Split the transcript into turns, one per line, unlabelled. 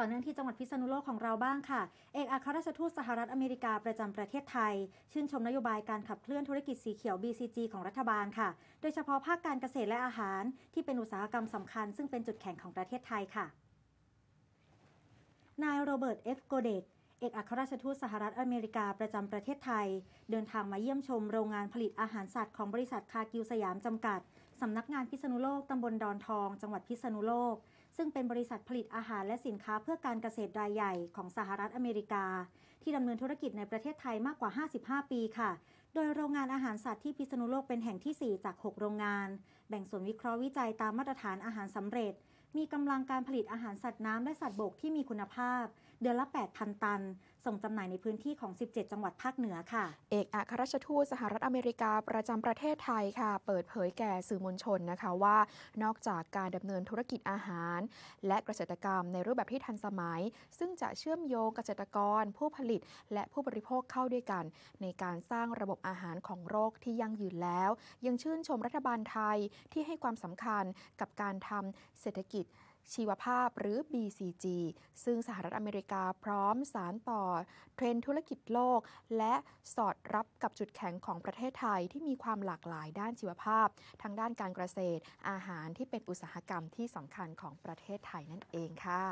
ต่อเนื่องที่จังหวัดพิษณุโลกของเราบ้างค่ะ เอกอัครราชทูตสหรัฐอเมริกาประจำประเทศไทย ชื่นชมนโยบายการขับเคลื่อนธุรกิจสีเขียว BCG ของรัฐบาลค่ะ โดยเฉพาะภาคการเกษตรและอาหารที่เป็นอุตสาหกรรมสำคัญ ซึ่งเป็นจุดแข็งของประเทศไทยค่ะ นายโรเบิร์ต เอฟโกเดก เอกอัครราชทูตสหรัฐอเมริกา ประจำประเทศไทย เดินทางมาเยี่ยมชมโรงงานผลิตอาหารสัตว์ของบริษัทคากิวสยามจำกัดสำนักงานพิษณุโลก ตำบลดอนทอง จังหวัดพิษณุโลก ซึ่งเป็นบริษัทผลิตอาหารและสินค้าเพื่อการเกษตรรายใหญ่ของสหรัฐอเมริกา ที่ดำเนินธุรกิจในประเทศไทยมากกว่า 55 ปีค่ะโดยโรงงานอาหารสัตว์ที่พิษณุโลกเป็นแห่งที่ 4 จาก 6 โรงงาน แบ่งส่วนวิเคราะห์วิจัยตามมาตรฐานอาหารสำเร็จ มีกำลังการผลิตอาหารสัตว์น้ำและสัตว์บกที่มีคุณภาพเดือนละ 8,000 ตัน ส่งจำหน่ายในพื้นที่ของ 17 จังหวัดภาคเหนือ
ค่ะ เอกอัครราชทูตสหรัฐอเมริกา ประจำประเทศไทยค่ะ เปิดเผยแก่สื่อมวลชนนะคะว่า นอกจากการดำเนินธุรกิจอาหาร และเกษตรกรรมในรูปแบบที่ทันสมัย ซึ่งจะเชื่อมโยงเกษตรกร ผู้ผลิต และผู้บริโภคเข้าด้วยกัน ในการสร้างระบบอาหารของโรคที่ยั่งยืนแล้ว ยังชื่นชมรัฐบาลไทยที่ให้ความสำคัญกับการทำเศรษฐกิจชีวภาพหรือ BCG ซึ่งสหรัฐอเมริกาพร้อมสารต่อ เทรนธุรกิจโลก และสอดรับกับจุดแข็งของประเทศไทยที่มีความหลากหลายด้านชีวภาพ ทางด้านการเกษตร อาหารที่เป็นอุตสาหกรรมที่สำคัญของประเทศไทยนั่นเองค่ะ